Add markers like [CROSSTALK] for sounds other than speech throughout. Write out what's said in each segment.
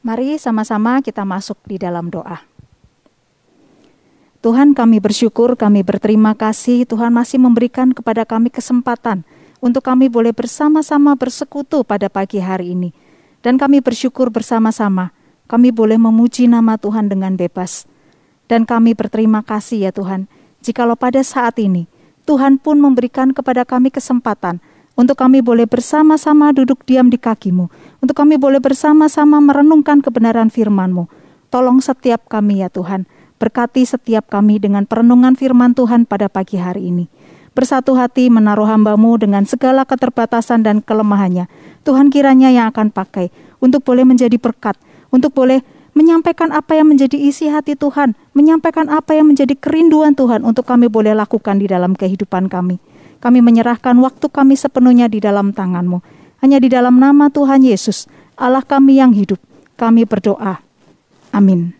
Mari sama-sama kita masuk di dalam doa. Tuhan kami bersyukur, kami berterima kasih Tuhan masih memberikan kepada kami kesempatan untuk kami boleh bersama-sama bersekutu pada pagi hari ini. Dan kami bersyukur bersama-sama, kami boleh memuji nama Tuhan dengan bebas. Dan kami berterima kasih ya Tuhan, jikalau pada saat ini Tuhan pun memberikan kepada kami kesempatan untuk kami boleh bersama-sama duduk diam di kakimu, untuk kami boleh bersama-sama merenungkan kebenaran Firmanmu. Tolong setiap kami ya Tuhan, berkati setiap kami dengan perenungan firman Tuhan pada pagi hari ini. Bersatu hati menaruh hambamu dengan segala keterbatasan dan kelemahannya. Tuhan kiranya yang akan pakai untuk boleh menjadi berkat, untuk boleh menyampaikan apa yang menjadi isi hati Tuhan, menyampaikan apa yang menjadi kerinduan Tuhan untuk kami boleh lakukan di dalam kehidupan kami. Kami menyerahkan waktu kami sepenuhnya di dalam tanganmu. Hanya di dalam nama Tuhan Yesus, Allah kami yang hidup, kami berdoa. Amin.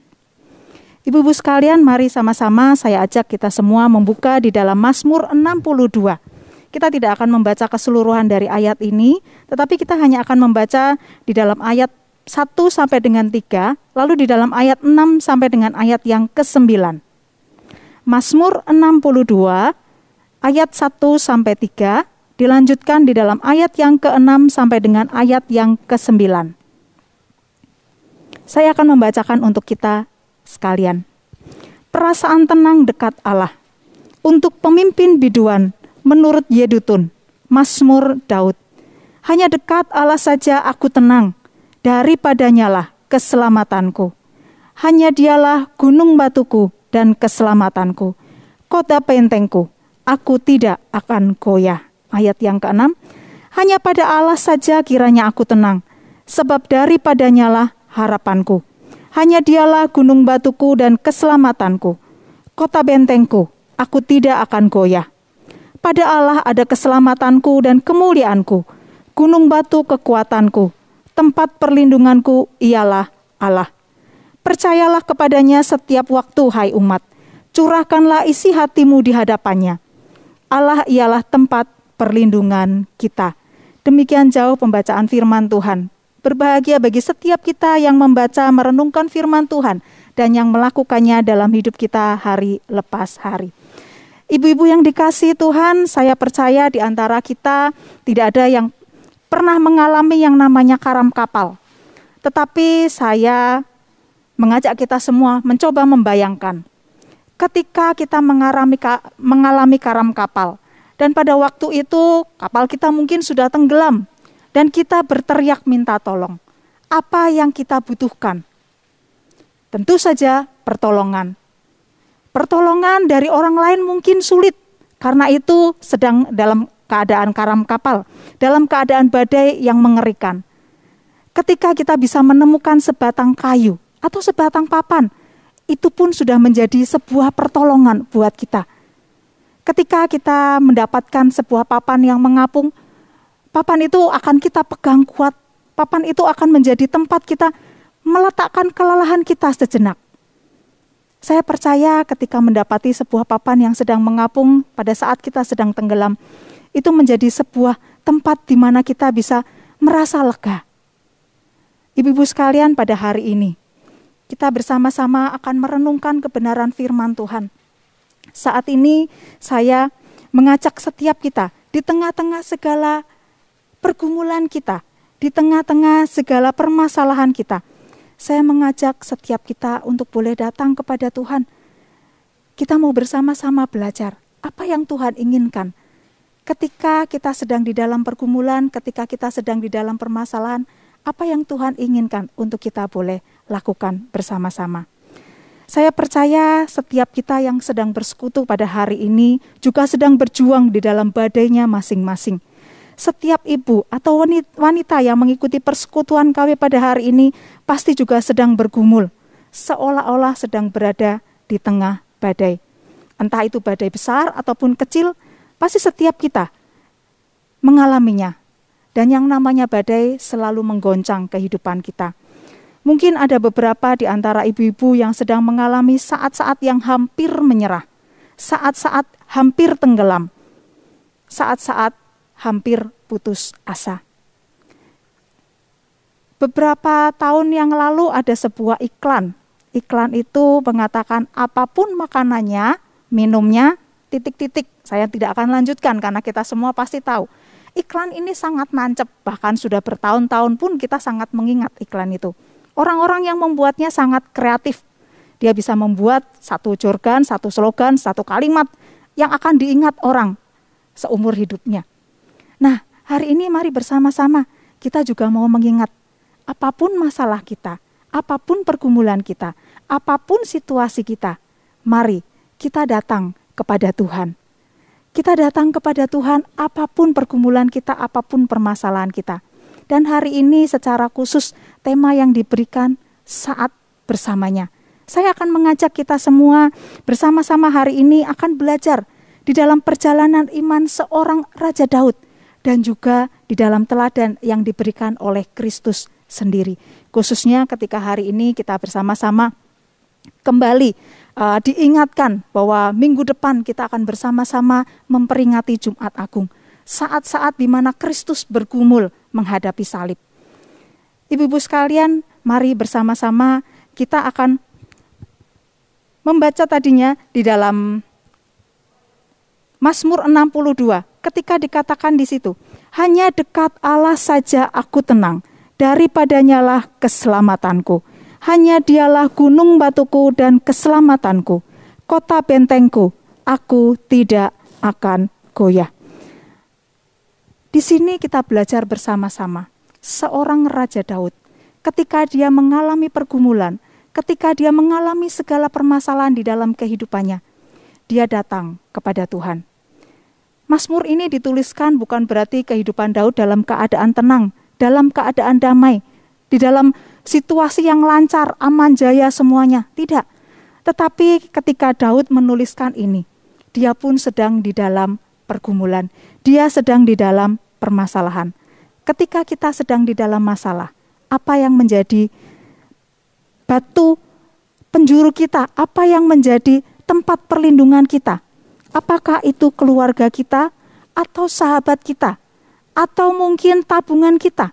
Ibu-ibu sekalian, mari sama-sama saya ajak kita semua membuka di dalam Mazmur 62. Kita tidak akan membaca keseluruhan dari ayat ini, tetapi kita hanya akan membaca di dalam ayat 1 sampai dengan 3, lalu di dalam ayat 6 sampai dengan ayat yang ke-9. Mazmur 62 ayat 1 sampai 3 dilanjutkan di dalam ayat yang ke-6 sampai dengan ayat yang ke-9. Saya akan membacakan untuk kita sekalian. Perasaan tenang dekat Allah untuk pemimpin biduan menurut Yedutun, Mazmur Daud. Hanya dekat Allah saja aku tenang, daripadanyalah keselamatanku. Hanya dialah gunung batuku dan keselamatanku, kota pentengku aku tidak akan goyah. Ayat yang ke ke-6, hanya pada Allah saja kiranya aku tenang, sebab daripadanyalah harapanku. Hanya dialah gunung batuku dan keselamatanku. Kota bentengku, aku tidak akan goyah. Pada Allah ada keselamatanku dan kemuliaanku. Gunung batu kekuatanku. Tempat perlindunganku ialah Allah. Percayalah kepadanya setiap waktu, hai umat. Curahkanlah isi hatimu di hadapannya. Allah ialah tempat perlindungan kita. Demikian jauh pembacaan firman Tuhan. Berbahagia bagi setiap kita yang membaca merenungkan firman Tuhan dan yang melakukannya dalam hidup kita hari lepas hari. Ibu-ibu yang dikasih Tuhan, saya percaya di antara kita tidak ada yang pernah mengalami yang namanya karam kapal. Tetapi saya mengajak kita semua mencoba membayangkan ketika kita mengalami mengalami karam kapal. Dan pada waktu itu kapal kita mungkin sudah tenggelam dan kita berteriak minta tolong. Apa yang kita butuhkan? Tentu saja pertolongan. Pertolongan dari orang lain mungkin sulit karena itu sedang dalam keadaan karam kapal, dalam keadaan badai yang mengerikan. Ketika kita bisa menemukan sebatang kayu atau sebatang papan itu pun sudah menjadi sebuah pertolongan buat kita. Ketika kita mendapatkan sebuah papan yang mengapung, papan itu akan kita pegang kuat. Papan itu akan menjadi tempat kita meletakkan kelelahan kita sejenak. Saya percaya ketika mendapati sebuah papan yang sedang mengapung pada saat kita sedang tenggelam, itu menjadi sebuah tempat di mana kita bisa merasa lega. Ibu-ibu sekalian pada hari ini, kita bersama-sama akan merenungkan kebenaran firman Tuhan. Saat ini saya mengajak setiap kita di tengah-tengah segala pergumulan kita, di tengah-tengah segala permasalahan kita. Saya mengajak setiap kita untuk boleh datang kepada Tuhan. Kita mau bersama-sama belajar apa yang Tuhan inginkan. Ketika kita sedang di dalam pergumulan, ketika kita sedang di dalam permasalahan, apa yang Tuhan inginkan untuk kita boleh lakukan bersama-sama. Saya percaya setiap kita yang sedang bersekutu pada hari ini juga sedang berjuang di dalam badainya masing-masing. Setiap ibu atau wanita yang mengikuti persekutuan KW pada hari ini pasti juga sedang bergumul, seolah-olah sedang berada di tengah badai. Entah itu badai besar ataupun kecil, pasti setiap kita mengalaminya. Dan yang namanya badai selalu menggoncang kehidupan kita. Mungkin ada beberapa di antara ibu-ibu yang sedang mengalami saat-saat yang hampir menyerah, saat-saat hampir tenggelam, saat-saat hampir putus asa. Beberapa tahun yang lalu ada sebuah iklan. Iklan itu mengatakan apapun makanannya, minumnya, titik-titik. Saya tidak akan lanjutkan karena kita semua pasti tahu. Iklan ini sangat nancep, bahkan sudah bertahun-tahun pun kita sangat mengingat iklan itu Orang-orang yang membuatnya sangat kreatif. Dia bisa membuat satu jorgan, satu slogan, satu kalimat yang akan diingat orang seumur hidupnya. Nah, hari ini mari bersama-sama kita juga mau mengingat apapun masalah kita, apapun pergumulan kita, apapun situasi kita, mari kita datang kepada Tuhan. Kita datang kepada Tuhan apapun pergumulan kita, apapun permasalahan kita dan hari ini secara khusus tema yang diberikan saat bersamanya. Saya akan mengajak kita semua bersama-sama hari ini akan belajar di dalam perjalanan iman seorang Raja Daud dan juga di dalam teladan yang diberikan oleh Kristus sendiri. Khususnya ketika hari ini kita bersama-sama kembali uh, diingatkan bahwa minggu depan kita akan bersama-sama memperingati Jumat Agung. Saat-saat di mana Kristus bergumul menghadapi salib. Ibu-ibu sekalian, mari bersama-sama kita akan membaca tadinya di dalam Mazmur 62 ketika dikatakan di situ, hanya dekat Allah saja aku tenang, daripadanyalah keselamatanku. Hanya dialah gunung batuku dan keselamatanku, kota bentengku, aku tidak akan goyah. Di sini kita belajar bersama-sama. Seorang Raja Daud, ketika dia mengalami pergumulan, ketika dia mengalami segala permasalahan di dalam kehidupannya, dia datang kepada Tuhan. Masmur ini dituliskan bukan berarti kehidupan Daud dalam keadaan tenang, dalam keadaan damai, di dalam situasi yang lancar, aman, jaya semuanya. Tidak. Tetapi ketika Daud menuliskan ini, dia pun sedang di dalam pergumulan, dia sedang di dalam permasalahan. Ketika kita sedang di dalam masalah, apa yang menjadi batu penjuru kita, apa yang menjadi tempat perlindungan kita? Apakah itu keluarga kita atau sahabat kita atau mungkin tabungan kita?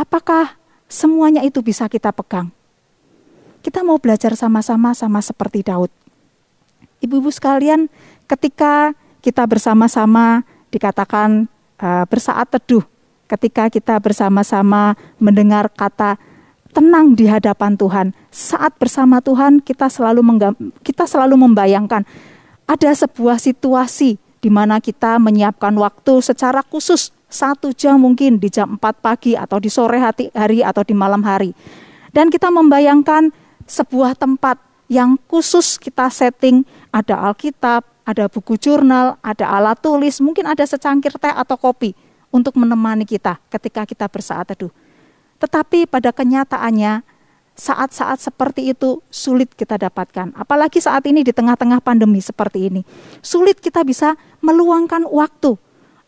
Apakah semuanya itu bisa kita pegang? Kita mau belajar sama-sama sama seperti Daud. Ibu-ibu sekalian, ketika kita bersama-sama dikatakan uh, bersaat teduh ketika kita bersama-sama mendengar kata tenang di hadapan Tuhan. Saat bersama Tuhan kita selalu kita selalu membayangkan ada sebuah situasi di mana kita menyiapkan waktu secara khusus satu jam mungkin di jam 4 pagi atau di sore hari atau di malam hari. Dan kita membayangkan sebuah tempat yang khusus kita setting, ada Alkitab, ada buku jurnal, ada alat tulis, mungkin ada secangkir teh atau kopi untuk menemani kita ketika kita bersaat teduh. Tetapi pada kenyataannya saat-saat seperti itu sulit kita dapatkan. Apalagi saat ini di tengah-tengah pandemi seperti ini. Sulit kita bisa meluangkan waktu.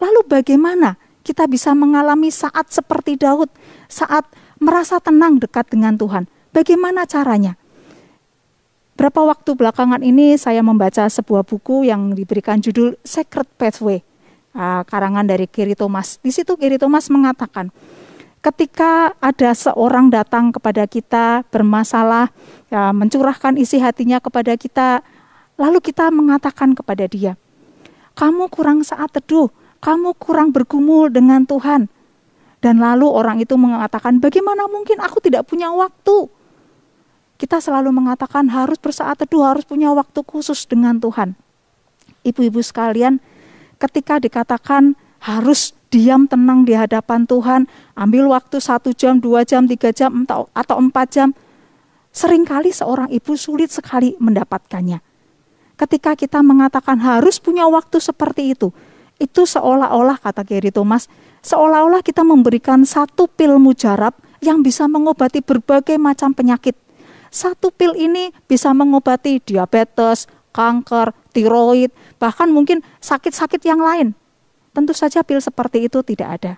Lalu bagaimana kita bisa mengalami saat seperti Daud, saat merasa tenang dekat dengan Tuhan? Bagaimana caranya? Berapa waktu belakangan ini saya membaca sebuah buku yang diberikan judul Secret Pathway, uh, karangan dari Kiri Thomas. Di situ Kiri Thomas mengatakan, ketika ada seorang datang kepada kita bermasalah, ya, mencurahkan isi hatinya kepada kita, lalu kita mengatakan kepada dia, kamu kurang saat teduh, kamu kurang bergumul dengan Tuhan. Dan lalu orang itu mengatakan, bagaimana mungkin aku tidak punya waktu? kita selalu mengatakan harus bersaat teduh, harus punya waktu khusus dengan Tuhan. Ibu-ibu sekalian, ketika dikatakan harus diam tenang di hadapan Tuhan, ambil waktu satu jam, dua jam, tiga jam, atau empat jam, seringkali seorang ibu sulit sekali mendapatkannya. Ketika kita mengatakan harus punya waktu seperti itu, itu seolah-olah kata Gary Thomas, seolah-olah kita memberikan satu pil mujarab yang bisa mengobati berbagai macam penyakit satu pil ini bisa mengobati diabetes, kanker, tiroid, bahkan mungkin sakit-sakit yang lain. Tentu saja pil seperti itu tidak ada.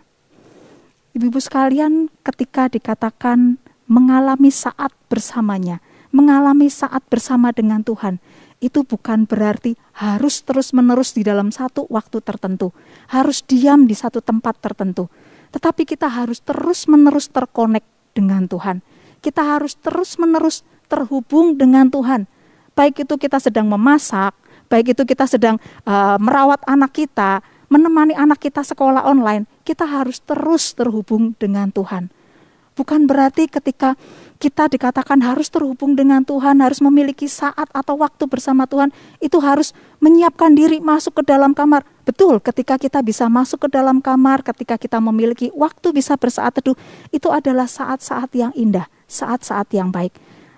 Ibu-ibu sekalian, ketika dikatakan mengalami saat bersamanya, mengalami saat bersama dengan Tuhan, itu bukan berarti harus terus-menerus di dalam satu waktu tertentu, harus diam di satu tempat tertentu, tetapi kita harus terus-menerus terkonek dengan Tuhan kita harus terus-menerus terhubung dengan Tuhan. Baik itu kita sedang memasak, baik itu kita sedang uh, merawat anak kita, menemani anak kita sekolah online, kita harus terus terhubung dengan Tuhan. Bukan berarti ketika kita dikatakan harus terhubung dengan Tuhan, harus memiliki saat atau waktu bersama Tuhan, itu harus menyiapkan diri masuk ke dalam kamar. Betul, ketika kita bisa masuk ke dalam kamar, ketika kita memiliki waktu bisa bersaat teduh, itu adalah saat-saat yang indah, saat-saat yang baik.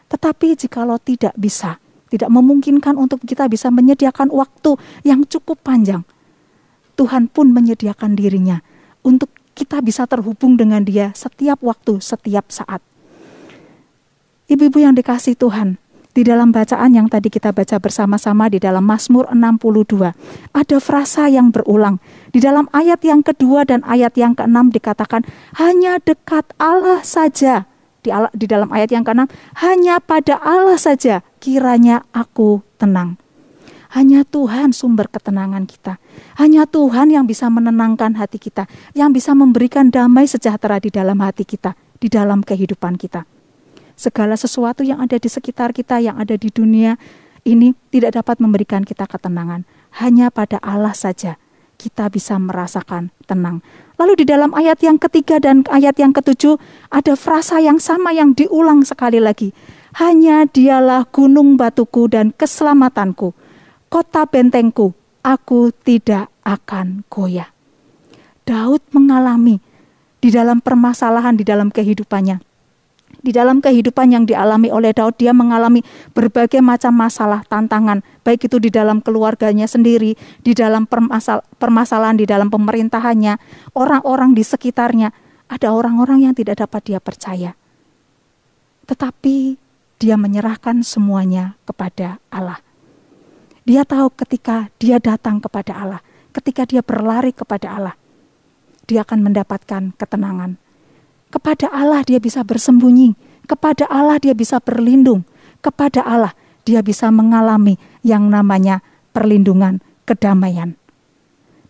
Tetapi jikalau tidak bisa, tidak memungkinkan untuk kita bisa menyediakan waktu yang cukup panjang, Tuhan pun menyediakan dirinya untuk kita bisa terhubung dengan dia setiap waktu, setiap saat. Ibu-ibu yang dikasih Tuhan, di dalam bacaan yang tadi kita baca bersama-sama di dalam Mazmur 62, ada frasa yang berulang. Di dalam ayat yang kedua dan ayat yang keenam dikatakan, hanya dekat Allah saja. Di, di dalam ayat yang keenam, hanya pada Allah saja kiranya aku tenang. Hanya Tuhan sumber ketenangan kita. Hanya Tuhan yang bisa menenangkan hati kita, yang bisa memberikan damai sejahtera di dalam hati kita, di dalam kehidupan kita. Segala sesuatu yang ada di sekitar kita, yang ada di dunia ini tidak dapat memberikan kita ketenangan. Hanya pada Allah saja kita bisa merasakan tenang. Lalu di dalam ayat yang ketiga dan ayat yang ketujuh ada frasa yang sama yang diulang sekali lagi. Hanya dialah gunung batuku dan keselamatanku kota bentengku, aku tidak akan goyah. Daud mengalami di dalam permasalahan di dalam kehidupannya. Di dalam kehidupan yang dialami oleh Daud, dia mengalami berbagai macam masalah, tantangan, baik itu di dalam keluarganya sendiri, di dalam permasal permasalahan di dalam pemerintahannya, orang-orang di sekitarnya, ada orang-orang yang tidak dapat dia percaya. Tetapi dia menyerahkan semuanya kepada Allah. Dia tahu ketika dia datang kepada Allah, ketika dia berlari kepada Allah, dia akan mendapatkan ketenangan. Kepada Allah dia bisa bersembunyi, kepada Allah dia bisa berlindung, kepada Allah dia bisa mengalami yang namanya perlindungan, kedamaian.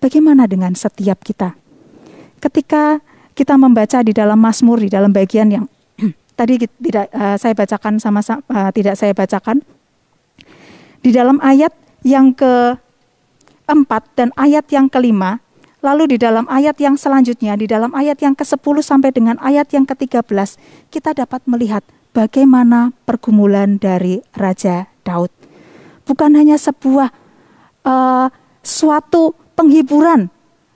Bagaimana dengan setiap kita? Ketika kita membaca di dalam Mazmur di dalam bagian yang [CLEARS THROAT] tadi tidak uh, eh, saya bacakan sama uh, eh, tidak saya bacakan di dalam ayat yang ke keempat dan ayat yang kelima, lalu di dalam ayat yang selanjutnya, di dalam ayat yang ke-10 sampai dengan ayat yang ke-13, kita dapat melihat bagaimana pergumulan dari Raja Daud. Bukan hanya sebuah uh, suatu penghiburan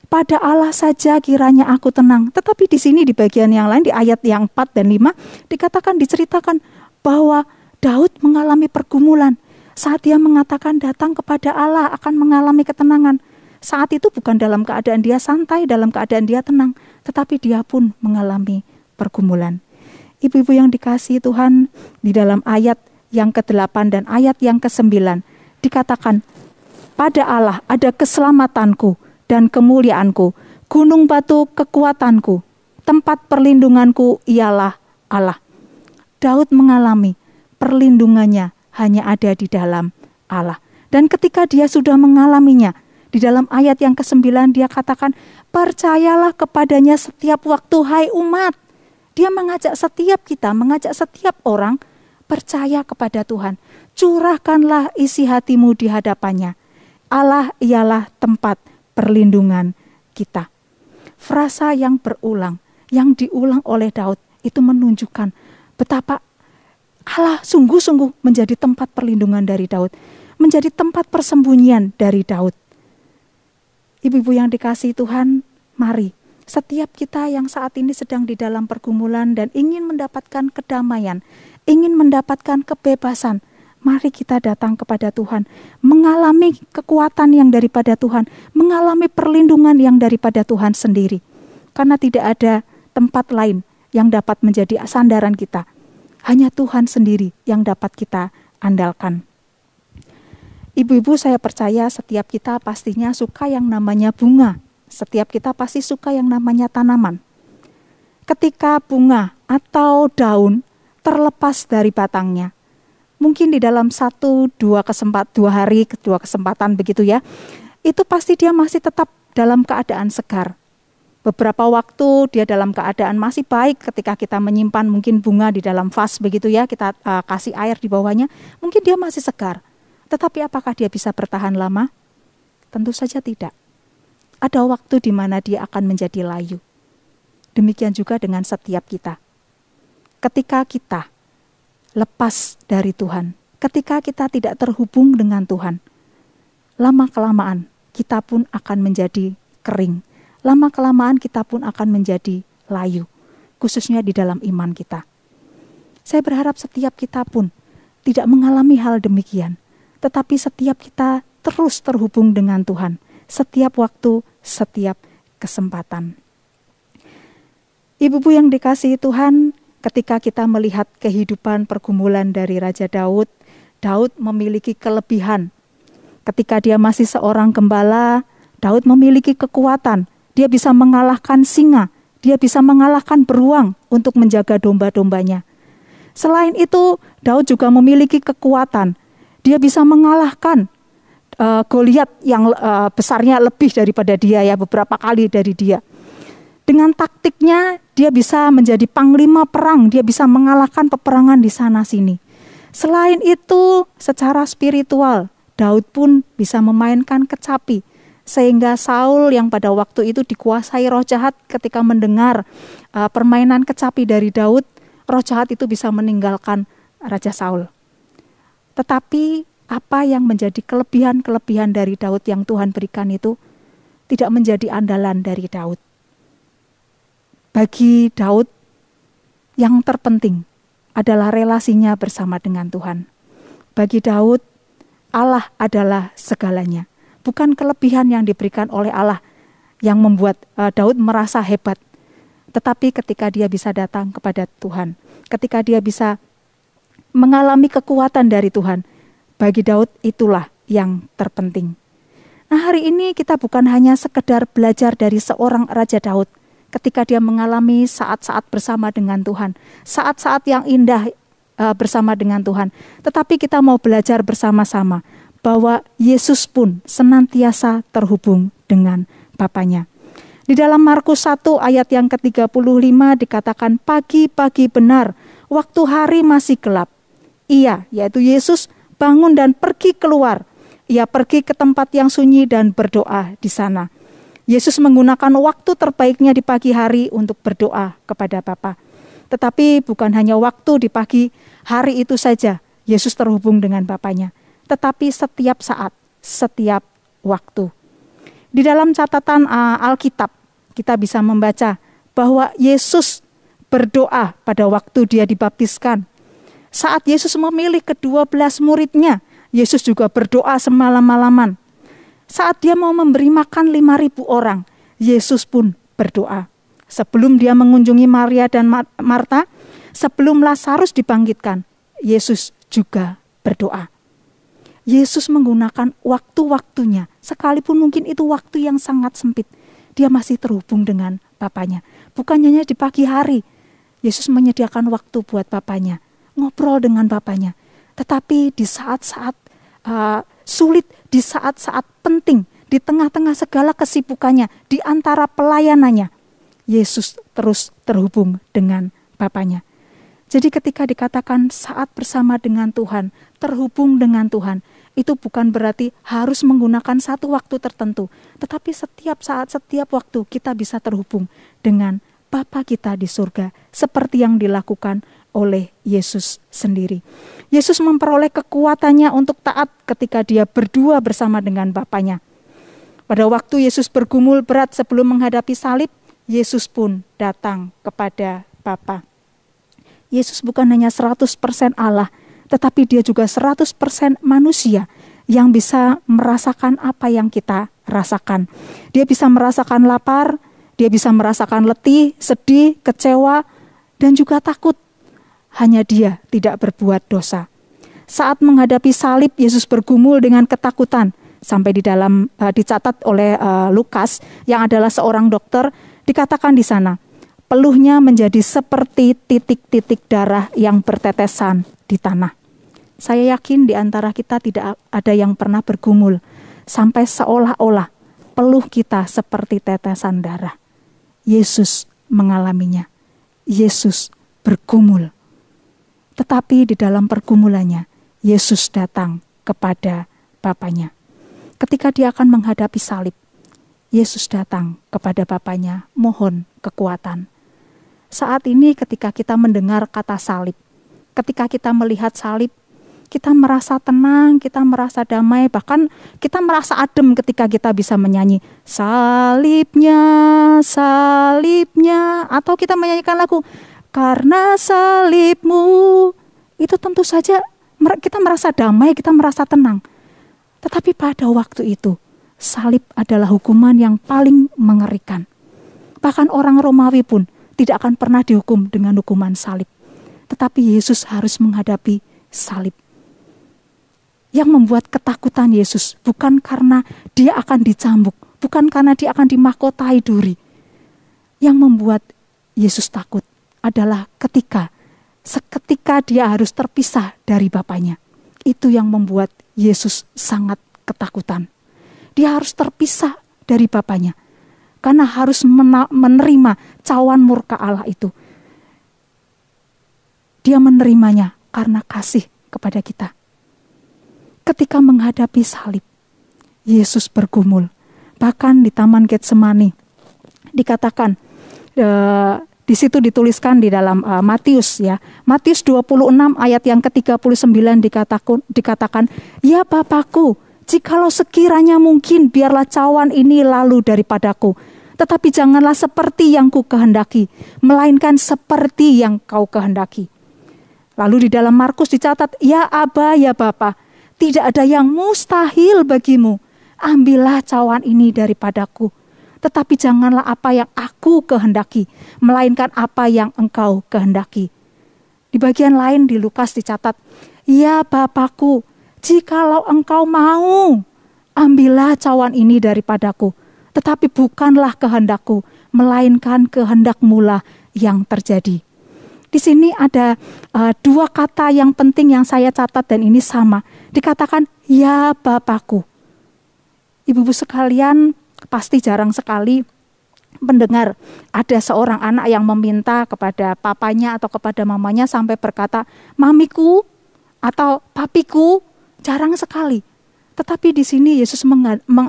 pada Allah saja kiranya aku tenang. Tetapi di sini di bagian yang lain di ayat yang 4 dan 5 dikatakan diceritakan bahwa Daud mengalami pergumulan saat dia mengatakan datang kepada Allah akan mengalami ketenangan. Saat itu bukan dalam keadaan dia santai, dalam keadaan dia tenang, tetapi dia pun mengalami pergumulan. Ibu-ibu yang dikasih Tuhan di dalam ayat yang ke-8 dan ayat yang ke-9 dikatakan pada Allah ada keselamatanku dan kemuliaanku gunung batu kekuatanku tempat perlindunganku ialah Allah Daud mengalami perlindungannya hanya ada di dalam Allah. Dan ketika dia sudah mengalaminya, di dalam ayat yang ke-9 dia katakan, percayalah kepadanya setiap waktu hai umat. Dia mengajak setiap kita, mengajak setiap orang percaya kepada Tuhan. Curahkanlah isi hatimu di hadapannya. Allah ialah tempat perlindungan kita. Frasa yang berulang, yang diulang oleh Daud itu menunjukkan betapa Allah sungguh-sungguh menjadi tempat perlindungan dari Daud, menjadi tempat persembunyian dari Daud. Ibu-ibu yang dikasih Tuhan, mari setiap kita yang saat ini sedang di dalam pergumulan dan ingin mendapatkan kedamaian, ingin mendapatkan kebebasan, mari kita datang kepada Tuhan, mengalami kekuatan yang daripada Tuhan, mengalami perlindungan yang daripada Tuhan sendiri. Karena tidak ada tempat lain yang dapat menjadi sandaran kita hanya Tuhan sendiri yang dapat kita andalkan. Ibu-ibu, saya percaya setiap kita pastinya suka yang namanya bunga. Setiap kita pasti suka yang namanya tanaman. Ketika bunga atau daun terlepas dari batangnya, mungkin di dalam satu dua kesempat dua hari kedua kesempatan begitu ya, itu pasti dia masih tetap dalam keadaan segar beberapa waktu dia dalam keadaan masih baik ketika kita menyimpan mungkin bunga di dalam vas begitu ya kita uh, kasih air di bawahnya mungkin dia masih segar tetapi apakah dia bisa bertahan lama tentu saja tidak ada waktu di mana dia akan menjadi layu demikian juga dengan setiap kita ketika kita lepas dari Tuhan ketika kita tidak terhubung dengan Tuhan lama kelamaan kita pun akan menjadi kering lama-kelamaan kita pun akan menjadi layu, khususnya di dalam iman kita. Saya berharap setiap kita pun tidak mengalami hal demikian, tetapi setiap kita terus terhubung dengan Tuhan, setiap waktu, setiap kesempatan. Ibu-ibu yang dikasihi Tuhan, ketika kita melihat kehidupan pergumulan dari Raja Daud, Daud memiliki kelebihan. Ketika dia masih seorang gembala, Daud memiliki kekuatan dia bisa mengalahkan singa, dia bisa mengalahkan beruang untuk menjaga domba-dombanya. Selain itu, Daud juga memiliki kekuatan. Dia bisa mengalahkan uh, Goliat yang uh, besarnya lebih daripada dia ya beberapa kali dari dia. Dengan taktiknya dia bisa menjadi panglima perang, dia bisa mengalahkan peperangan di sana sini. Selain itu, secara spiritual Daud pun bisa memainkan kecapi sehingga Saul yang pada waktu itu dikuasai roh jahat ketika mendengar uh, permainan kecapi dari Daud, roh jahat itu bisa meninggalkan Raja Saul. Tetapi apa yang menjadi kelebihan-kelebihan dari Daud yang Tuhan berikan itu tidak menjadi andalan dari Daud. Bagi Daud yang terpenting adalah relasinya bersama dengan Tuhan. Bagi Daud, Allah adalah segalanya bukan kelebihan yang diberikan oleh Allah yang membuat uh, Daud merasa hebat. Tetapi ketika dia bisa datang kepada Tuhan, ketika dia bisa mengalami kekuatan dari Tuhan, bagi Daud itulah yang terpenting. Nah, hari ini kita bukan hanya sekedar belajar dari seorang Raja Daud ketika dia mengalami saat-saat bersama dengan Tuhan, saat-saat yang indah e, bersama dengan Tuhan, tetapi kita mau belajar bersama-sama bahwa Yesus pun senantiasa terhubung dengan Bapaknya. Di dalam Markus 1 ayat yang ke-35 dikatakan pagi-pagi benar, waktu hari masih gelap. Ia, yaitu Yesus, bangun dan pergi keluar. Ia pergi ke tempat yang sunyi dan berdoa di sana. Yesus menggunakan waktu terbaiknya di pagi hari untuk berdoa kepada Bapa. Tetapi bukan hanya waktu di pagi hari itu saja Yesus terhubung dengan Bapaknya tetapi setiap saat, setiap waktu. Di dalam catatan uh, Alkitab kita bisa membaca bahwa Yesus berdoa pada waktu dia dibaptiskan. Saat Yesus memilih kedua belas muridnya, Yesus juga berdoa semalam-malaman. Saat dia mau memberi makan lima ribu orang, Yesus pun berdoa. Sebelum dia mengunjungi Maria dan Marta, sebelum Lazarus dibangkitkan, Yesus juga berdoa. Yesus menggunakan waktu-waktunya, sekalipun mungkin itu waktu yang sangat sempit, dia masih terhubung dengan Bapaknya. Bukan hanya di pagi hari, Yesus menyediakan waktu buat Bapaknya, ngobrol dengan Bapaknya. Tetapi di saat-saat uh, sulit, di saat-saat penting, di tengah-tengah segala kesibukannya, di antara pelayanannya, Yesus terus terhubung dengan Bapaknya. Jadi ketika dikatakan saat bersama dengan Tuhan, terhubung dengan Tuhan, itu bukan berarti harus menggunakan satu waktu tertentu, tetapi setiap saat, setiap waktu kita bisa terhubung dengan Bapa kita di surga, seperti yang dilakukan oleh Yesus sendiri. Yesus memperoleh kekuatannya untuk taat ketika dia berdua bersama dengan Bapaknya. Pada waktu Yesus bergumul berat sebelum menghadapi salib, Yesus pun datang kepada Bapa. Yesus bukan hanya 100% Allah, tetapi dia juga 100% manusia yang bisa merasakan apa yang kita rasakan. Dia bisa merasakan lapar, dia bisa merasakan letih, sedih, kecewa, dan juga takut. Hanya dia tidak berbuat dosa. Saat menghadapi salib, Yesus bergumul dengan ketakutan sampai di dalam uh, dicatat oleh uh, Lukas yang adalah seorang dokter dikatakan di sana peluhnya menjadi seperti titik-titik darah yang bertetesan di tanah. Saya yakin di antara kita tidak ada yang pernah bergumul sampai seolah-olah peluh kita seperti tetesan darah. Yesus mengalaminya. Yesus bergumul. Tetapi di dalam pergumulannya, Yesus datang kepada Bapaknya. Ketika dia akan menghadapi salib, Yesus datang kepada Bapaknya, mohon kekuatan. Saat ini ketika kita mendengar kata salib, ketika kita melihat salib, kita merasa tenang, kita merasa damai, bahkan kita merasa adem ketika kita bisa menyanyi salibnya, salibnya, atau kita menyanyikan lagu karena salibmu. Itu tentu saja kita merasa damai, kita merasa tenang. Tetapi pada waktu itu, salib adalah hukuman yang paling mengerikan. Bahkan orang Romawi pun tidak akan pernah dihukum dengan hukuman salib. Tetapi Yesus harus menghadapi salib yang membuat ketakutan Yesus bukan karena dia akan dicambuk, bukan karena dia akan dimahkotai duri. Yang membuat Yesus takut adalah ketika seketika dia harus terpisah dari bapaknya. Itu yang membuat Yesus sangat ketakutan. Dia harus terpisah dari bapaknya karena harus menerima cawan murka Allah itu. Dia menerimanya karena kasih kepada kita ketika menghadapi salib. Yesus bergumul. Bahkan di Taman Getsemani dikatakan e, di situ dituliskan di dalam e, Matius ya. Matius 26 ayat yang ke-39 dikatakan dikatakan, "Ya Bapakku, jikalau sekiranya mungkin biarlah cawan ini lalu daripadaku." Tetapi janganlah seperti yang ku kehendaki, melainkan seperti yang kau kehendaki. Lalu di dalam Markus dicatat, ya Aba, ya Bapa, tidak ada yang mustahil bagimu. Ambillah cawan ini daripadaku. Tetapi janganlah apa yang aku kehendaki, melainkan apa yang engkau kehendaki. Di bagian lain di Lukas dicatat, Ya Bapakku, jikalau engkau mau, ambillah cawan ini daripadaku. Tetapi bukanlah kehendakku, melainkan kehendakmulah yang terjadi di sini ada uh, dua kata yang penting yang saya catat dan ini sama. Dikatakan ya Bapakku. Ibu-ibu sekalian pasti jarang sekali mendengar ada seorang anak yang meminta kepada papanya atau kepada mamanya sampai berkata, "Mamiku" atau "Papiku." Jarang sekali. Tetapi di sini Yesus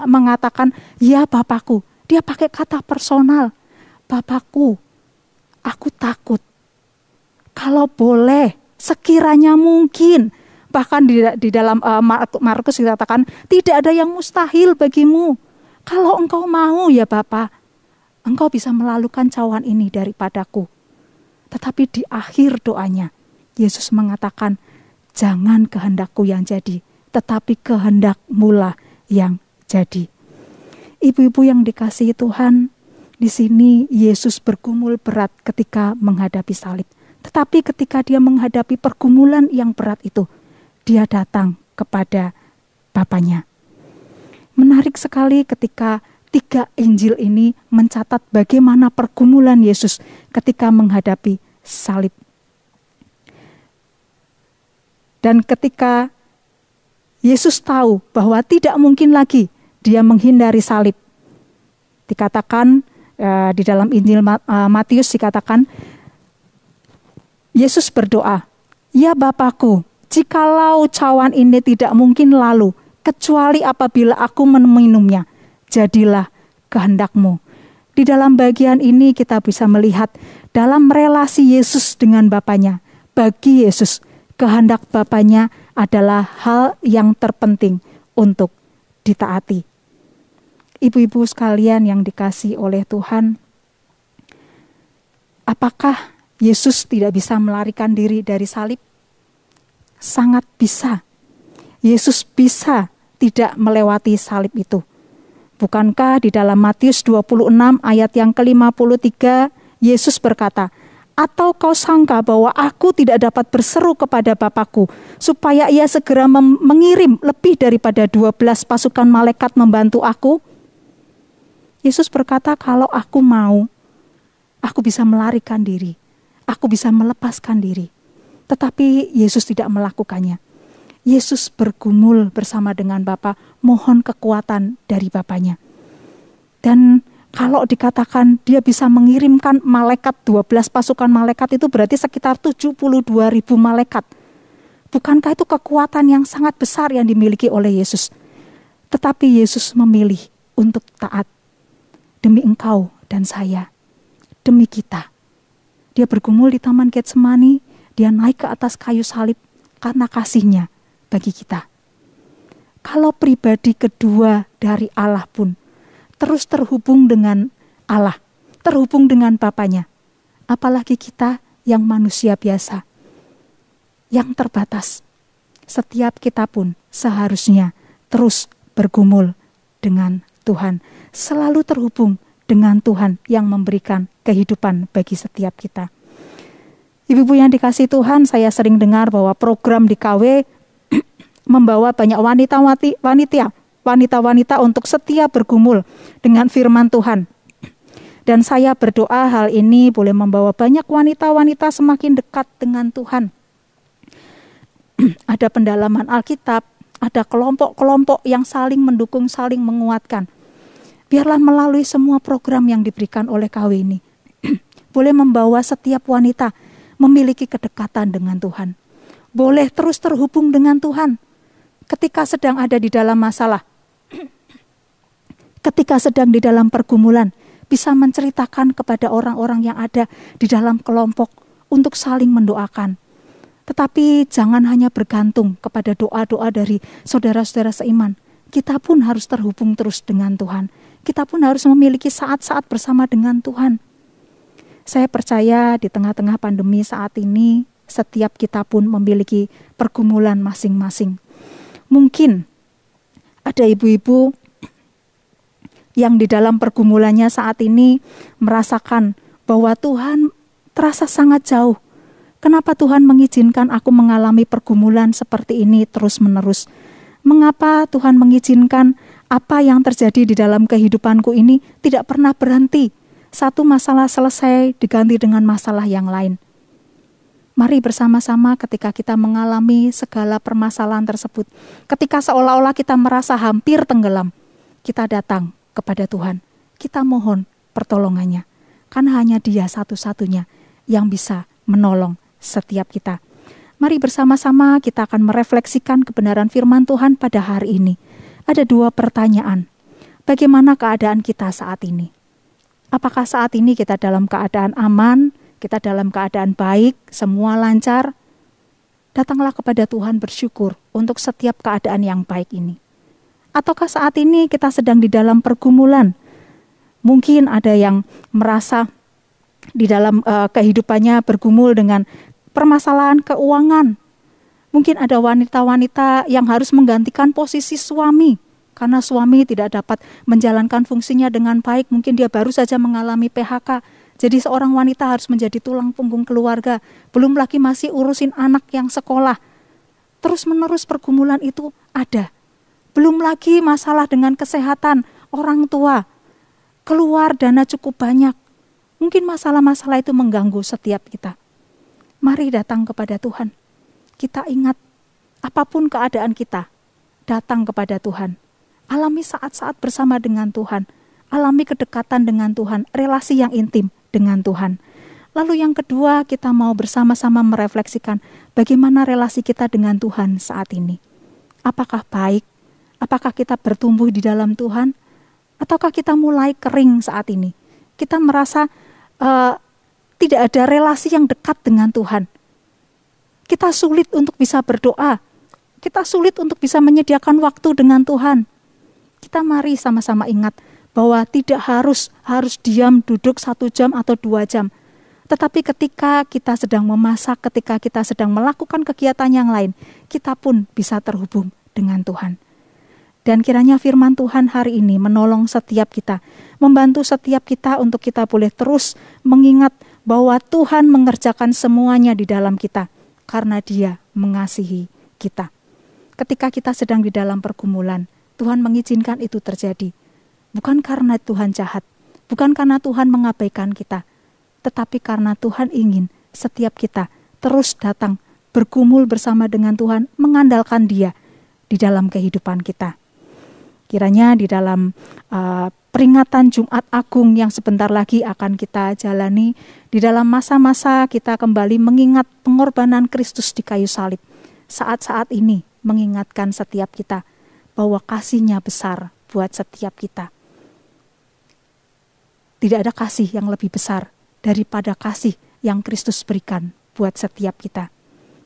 mengatakan, "Ya Bapakku." Dia pakai kata personal. Bapakku, aku takut kalau boleh sekiranya mungkin bahkan di, di dalam uh, Markus dikatakan tidak ada yang mustahil bagimu kalau engkau mau ya Bapak, engkau bisa melalukan cawan ini daripadaku tetapi di akhir doanya Yesus mengatakan jangan kehendakku yang jadi tetapi kehendak mula yang jadi ibu-ibu yang dikasihi Tuhan di sini Yesus bergumul berat ketika menghadapi salib tetapi ketika dia menghadapi pergumulan yang berat itu, dia datang kepada bapaknya. Menarik sekali ketika tiga Injil ini mencatat bagaimana pergumulan Yesus ketika menghadapi salib. Dan ketika Yesus tahu bahwa tidak mungkin lagi dia menghindari salib. Dikatakan eh, di dalam Injil eh, Matius dikatakan Yesus berdoa, Ya Bapakku, jikalau cawan ini tidak mungkin lalu, kecuali apabila aku meminumnya, jadilah kehendakmu. Di dalam bagian ini kita bisa melihat dalam relasi Yesus dengan Bapaknya. Bagi Yesus, kehendak Bapaknya adalah hal yang terpenting untuk ditaati. Ibu-ibu sekalian yang dikasih oleh Tuhan, apakah Yesus tidak bisa melarikan diri dari salib? Sangat bisa. Yesus bisa tidak melewati salib itu. Bukankah di dalam Matius 26 ayat yang ke-53 Yesus berkata, atau kau sangka bahwa aku tidak dapat berseru kepada Bapakku supaya ia segera mengirim lebih daripada 12 pasukan malaikat membantu aku? Yesus berkata, kalau aku mau, aku bisa melarikan diri aku bisa melepaskan diri. Tetapi Yesus tidak melakukannya. Yesus bergumul bersama dengan Bapa, mohon kekuatan dari Bapaknya. Dan kalau dikatakan dia bisa mengirimkan malaikat 12 pasukan malaikat itu berarti sekitar 72 ribu malaikat. Bukankah itu kekuatan yang sangat besar yang dimiliki oleh Yesus? Tetapi Yesus memilih untuk taat demi engkau dan saya, demi kita dia bergumul di Taman Getsemani, dia naik ke atas kayu salib karena kasihnya bagi kita. Kalau pribadi kedua dari Allah pun terus terhubung dengan Allah, terhubung dengan Bapaknya. Apalagi kita yang manusia biasa, yang terbatas. Setiap kita pun seharusnya terus bergumul dengan Tuhan, selalu terhubung dengan Tuhan yang memberikan kehidupan bagi setiap kita. Ibu-ibu yang dikasih Tuhan, saya sering dengar bahwa program di KW [CLEARS THROAT] membawa banyak wanita wanita wanita-wanita untuk setia bergumul dengan firman Tuhan. Dan saya berdoa hal ini boleh membawa banyak wanita-wanita semakin dekat dengan Tuhan. [CLEARS THROAT] ada pendalaman Alkitab, ada kelompok-kelompok yang saling mendukung, saling menguatkan. Biarlah melalui semua program yang diberikan oleh KW ini, boleh membawa setiap wanita memiliki kedekatan dengan Tuhan. Boleh terus terhubung dengan Tuhan ketika sedang ada di dalam masalah. ketika sedang di dalam pergumulan, bisa menceritakan kepada orang-orang yang ada di dalam kelompok untuk saling mendoakan. Tetapi jangan hanya bergantung kepada doa-doa dari saudara-saudara seiman. Kita pun harus terhubung terus dengan Tuhan. Kita pun harus memiliki saat-saat bersama dengan Tuhan. Saya percaya di tengah-tengah pandemi saat ini, setiap kita pun memiliki pergumulan masing-masing. Mungkin ada ibu-ibu yang di dalam pergumulannya saat ini merasakan bahwa Tuhan terasa sangat jauh. Kenapa Tuhan mengizinkan aku mengalami pergumulan seperti ini terus-menerus? Mengapa Tuhan mengizinkan apa yang terjadi di dalam kehidupanku ini tidak pernah berhenti? satu masalah selesai diganti dengan masalah yang lain. Mari bersama-sama ketika kita mengalami segala permasalahan tersebut, ketika seolah-olah kita merasa hampir tenggelam, kita datang kepada Tuhan. Kita mohon pertolongannya, karena hanya Dia satu-satunya yang bisa menolong setiap kita. Mari bersama-sama kita akan merefleksikan kebenaran firman Tuhan pada hari ini. Ada dua pertanyaan. Bagaimana keadaan kita saat ini? apakah saat ini kita dalam keadaan aman, kita dalam keadaan baik, semua lancar? Datanglah kepada Tuhan bersyukur untuk setiap keadaan yang baik ini. Ataukah saat ini kita sedang di dalam pergumulan? Mungkin ada yang merasa di dalam uh, kehidupannya bergumul dengan permasalahan keuangan. Mungkin ada wanita-wanita yang harus menggantikan posisi suami karena suami tidak dapat menjalankan fungsinya dengan baik, mungkin dia baru saja mengalami PHK. Jadi seorang wanita harus menjadi tulang punggung keluarga, belum lagi masih urusin anak yang sekolah. Terus-menerus pergumulan itu ada. Belum lagi masalah dengan kesehatan orang tua. Keluar dana cukup banyak. Mungkin masalah-masalah itu mengganggu setiap kita. Mari datang kepada Tuhan. Kita ingat apapun keadaan kita, datang kepada Tuhan. Alami saat-saat bersama dengan Tuhan. Alami kedekatan dengan Tuhan, relasi yang intim dengan Tuhan. Lalu yang kedua, kita mau bersama-sama merefleksikan bagaimana relasi kita dengan Tuhan saat ini. Apakah baik? Apakah kita bertumbuh di dalam Tuhan? Ataukah kita mulai kering saat ini? Kita merasa uh, tidak ada relasi yang dekat dengan Tuhan. Kita sulit untuk bisa berdoa. Kita sulit untuk bisa menyediakan waktu dengan Tuhan kita mari sama-sama ingat bahwa tidak harus harus diam duduk satu jam atau dua jam. Tetapi ketika kita sedang memasak, ketika kita sedang melakukan kegiatan yang lain, kita pun bisa terhubung dengan Tuhan. Dan kiranya firman Tuhan hari ini menolong setiap kita, membantu setiap kita untuk kita boleh terus mengingat bahwa Tuhan mengerjakan semuanya di dalam kita karena Dia mengasihi kita. Ketika kita sedang di dalam pergumulan, Tuhan mengizinkan itu terjadi. Bukan karena Tuhan jahat, bukan karena Tuhan mengabaikan kita, tetapi karena Tuhan ingin setiap kita terus datang bergumul bersama dengan Tuhan, mengandalkan Dia di dalam kehidupan kita. Kiranya di dalam uh, peringatan Jumat Agung yang sebentar lagi akan kita jalani, di dalam masa-masa kita kembali mengingat pengorbanan Kristus di kayu salib. Saat-saat ini mengingatkan setiap kita bahwa kasihnya besar buat setiap kita. Tidak ada kasih yang lebih besar daripada kasih yang Kristus berikan buat setiap kita.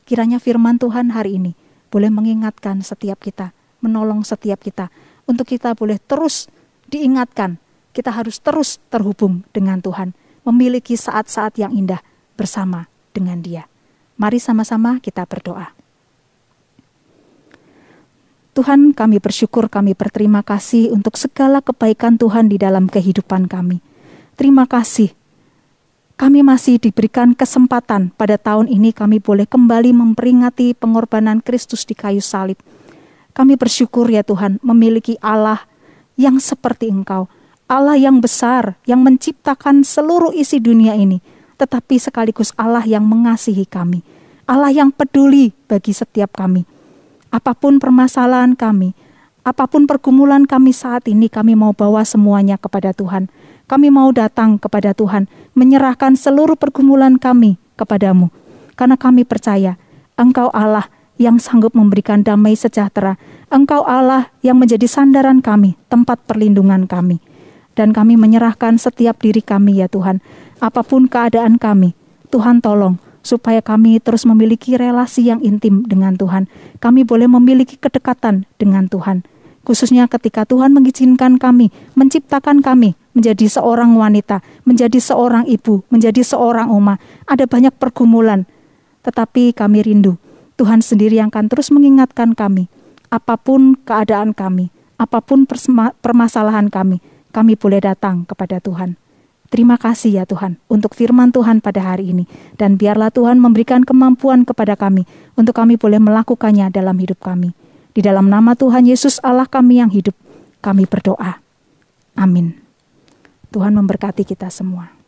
Kiranya firman Tuhan hari ini boleh mengingatkan setiap kita, menolong setiap kita, untuk kita boleh terus diingatkan, kita harus terus terhubung dengan Tuhan, memiliki saat-saat yang indah bersama dengan Dia. Mari sama-sama kita berdoa. Tuhan kami bersyukur, kami berterima kasih untuk segala kebaikan Tuhan di dalam kehidupan kami. Terima kasih. Kami masih diberikan kesempatan pada tahun ini kami boleh kembali memperingati pengorbanan Kristus di kayu salib. Kami bersyukur ya Tuhan memiliki Allah yang seperti Engkau. Allah yang besar, yang menciptakan seluruh isi dunia ini, tetapi sekaligus Allah yang mengasihi kami. Allah yang peduli bagi setiap kami. Apapun permasalahan kami, apapun pergumulan kami saat ini, kami mau bawa semuanya kepada Tuhan. Kami mau datang kepada Tuhan, menyerahkan seluruh pergumulan kami kepadamu. Karena kami percaya, Engkau Allah yang sanggup memberikan damai sejahtera. Engkau Allah yang menjadi sandaran kami, tempat perlindungan kami. Dan kami menyerahkan setiap diri kami ya Tuhan, apapun keadaan kami. Tuhan tolong, supaya kami terus memiliki relasi yang intim dengan Tuhan. Kami boleh memiliki kedekatan dengan Tuhan, khususnya ketika Tuhan mengizinkan kami, menciptakan kami menjadi seorang wanita, menjadi seorang ibu, menjadi seorang oma. Ada banyak pergumulan, tetapi kami rindu. Tuhan sendiri yang akan terus mengingatkan kami, apapun keadaan kami, apapun permasalahan kami, kami boleh datang kepada Tuhan. Terima kasih ya Tuhan untuk firman Tuhan pada hari ini. Dan biarlah Tuhan memberikan kemampuan kepada kami untuk kami boleh melakukannya dalam hidup kami. Di dalam nama Tuhan Yesus Allah kami yang hidup, kami berdoa. Amin. Tuhan memberkati kita semua.